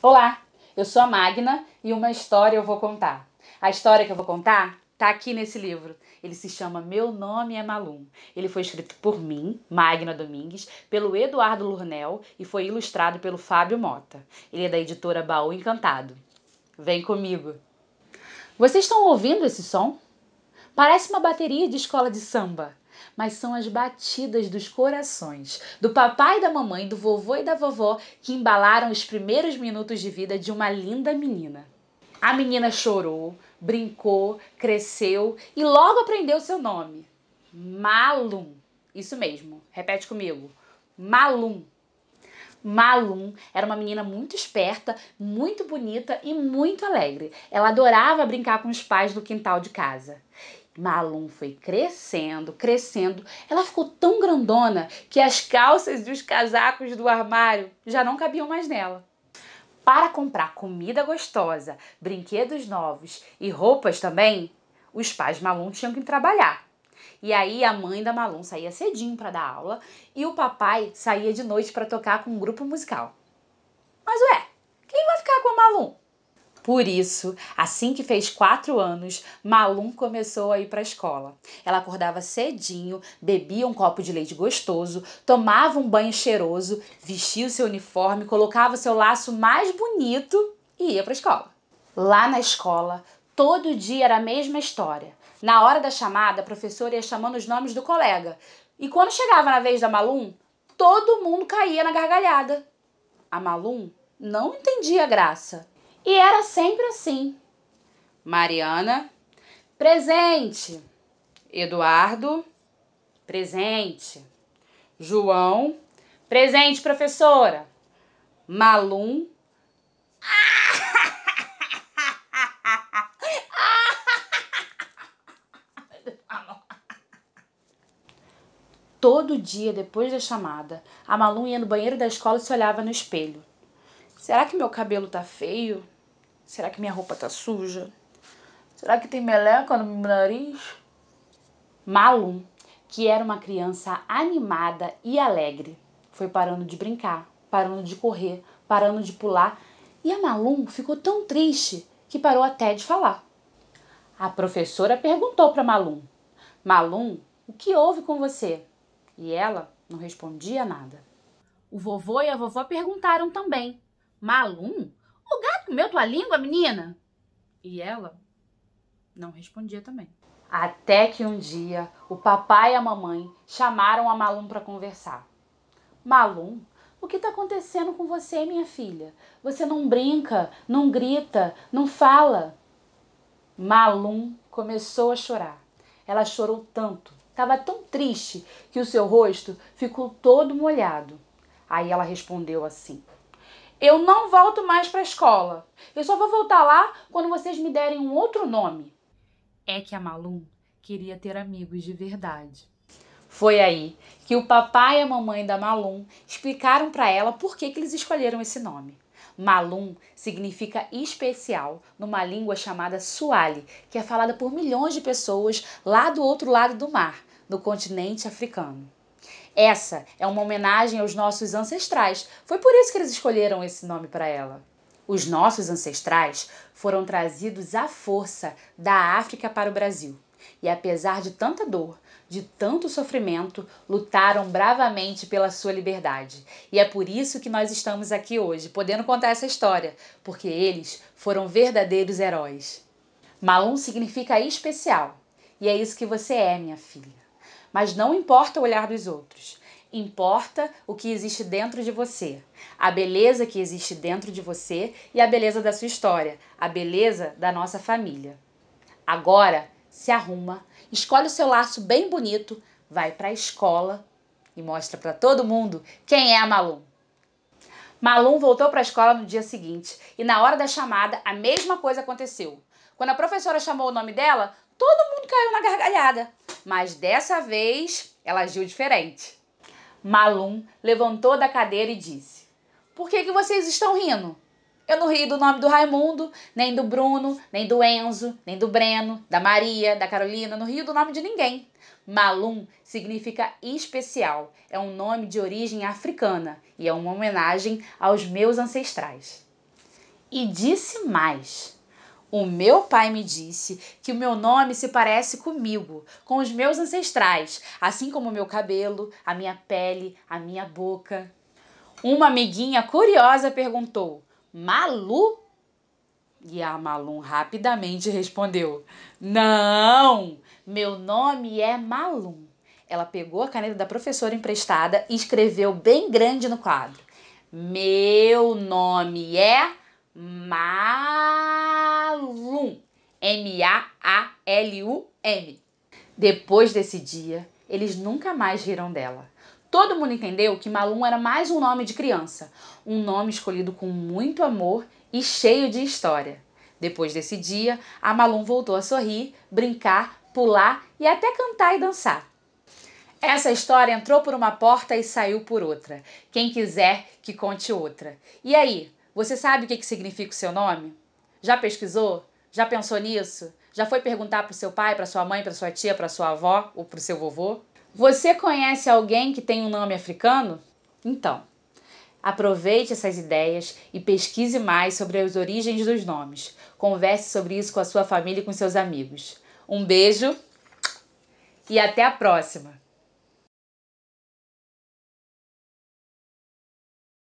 Olá, eu sou a Magna e uma história eu vou contar. A história que eu vou contar tá aqui nesse livro. Ele se chama Meu Nome é Malum. Ele foi escrito por mim, Magna Domingues, pelo Eduardo Lurnel e foi ilustrado pelo Fábio Mota. Ele é da editora Baú Encantado. Vem comigo. Vocês estão ouvindo esse som? Parece uma bateria de escola de samba mas são as batidas dos corações do papai, e da mamãe, do vovô e da vovó que embalaram os primeiros minutos de vida de uma linda menina. A menina chorou, brincou, cresceu e logo aprendeu seu nome. Malum. Isso mesmo, repete comigo. Malum. Malum era uma menina muito esperta, muito bonita e muito alegre. Ela adorava brincar com os pais no quintal de casa. Malum foi crescendo, crescendo. Ela ficou tão grandona que as calças e os casacos do armário já não cabiam mais nela. Para comprar comida gostosa, brinquedos novos e roupas também, os pais Malum tinham que trabalhar. E aí a mãe da Malum saía cedinho para dar aula e o papai saía de noite para tocar com um grupo musical. Mas ué, quem vai ficar com a Malum? Por isso, assim que fez quatro anos, Malum começou a ir para a escola. Ela acordava cedinho, bebia um copo de leite gostoso, tomava um banho cheiroso, vestia o seu uniforme, colocava o seu laço mais bonito e ia para a escola. Lá na escola, todo dia era a mesma história. Na hora da chamada, a professora ia chamando os nomes do colega. E quando chegava na vez da Malum, todo mundo caía na gargalhada. A Malum não entendia a graça e era sempre assim. Mariana, presente. Eduardo, presente. João, presente, professora. Malum, Todo dia, depois da chamada, a Malu ia no banheiro da escola e se olhava no espelho. Será que meu cabelo tá feio? Será que minha roupa tá suja? Será que tem meleca no meu nariz? Malum, que era uma criança animada e alegre, foi parando de brincar, parando de correr, parando de pular, e a Malum ficou tão triste que parou até de falar. A professora perguntou para Malum: Malum, o que houve com você? E ela não respondia nada. O vovô e a vovó perguntaram também: Malum, o gato comeu tua língua, menina? E ela não respondia também. Até que um dia o papai e a mamãe chamaram a Malum para conversar. Malum, o que está acontecendo com você, minha filha? Você não brinca, não grita, não fala. Malum começou a chorar. Ela chorou tanto, estava tão triste que o seu rosto ficou todo molhado. Aí ela respondeu assim: eu não volto mais para a escola. Eu só vou voltar lá quando vocês me derem um outro nome. É que a Malum queria ter amigos de verdade. Foi aí que o papai e a mamãe da Malum explicaram para ela por que, que eles escolheram esse nome. Malum significa especial numa língua chamada Suali, que é falada por milhões de pessoas lá do outro lado do mar, no continente africano. Essa é uma homenagem aos nossos ancestrais. Foi por isso que eles escolheram esse nome para ela. Os nossos ancestrais foram trazidos à força da África para o Brasil. E apesar de tanta dor, de tanto sofrimento, lutaram bravamente pela sua liberdade. E é por isso que nós estamos aqui hoje, podendo contar essa história, porque eles foram verdadeiros heróis. Malum significa especial, e é isso que você é, minha filha mas não importa o olhar dos outros. Importa o que existe dentro de você, a beleza que existe dentro de você e a beleza da sua história, a beleza da nossa família. Agora, se arruma, escolhe o seu laço bem bonito, vai para a escola e mostra para todo mundo quem é a Malum. Malum voltou para a escola no dia seguinte e, na hora da chamada, a mesma coisa aconteceu. Quando a professora chamou o nome dela, Todo mundo caiu na gargalhada, mas dessa vez ela agiu diferente. Malum levantou da cadeira e disse: Por que, que vocês estão rindo? Eu não ri do nome do Raimundo, nem do Bruno, nem do Enzo, nem do Breno, da Maria, da Carolina, não rio do nome de ninguém. Malum significa especial, é um nome de origem africana e é uma homenagem aos meus ancestrais. E disse mais: o meu pai me disse que o meu nome se parece comigo, com os meus ancestrais, assim como o meu cabelo, a minha pele, a minha boca. Uma amiguinha curiosa perguntou: Malu? E a Malum rapidamente respondeu: Não, meu nome é Malum. Ela pegou a caneta da professora emprestada e escreveu bem grande no quadro: Meu nome é Malu. Malum. M-A-A-L-U-M. Depois desse dia, eles nunca mais riram dela. Todo mundo entendeu que Malum era mais um nome de criança, um nome escolhido com muito amor e cheio de história. Depois desse dia, a Malum voltou a sorrir, brincar, pular e até cantar e dançar. Essa história entrou por uma porta e saiu por outra. Quem quiser que conte outra. E aí, você sabe o que, que significa o seu nome? Já pesquisou? Já pensou nisso? Já foi perguntar para o seu pai, para sua mãe, para sua tia, para sua avó ou para o seu vovô? Você conhece alguém que tem um nome africano? Então, aproveite essas ideias e pesquise mais sobre as origens dos nomes. Converse sobre isso com a sua família e com seus amigos. Um beijo e até a próxima!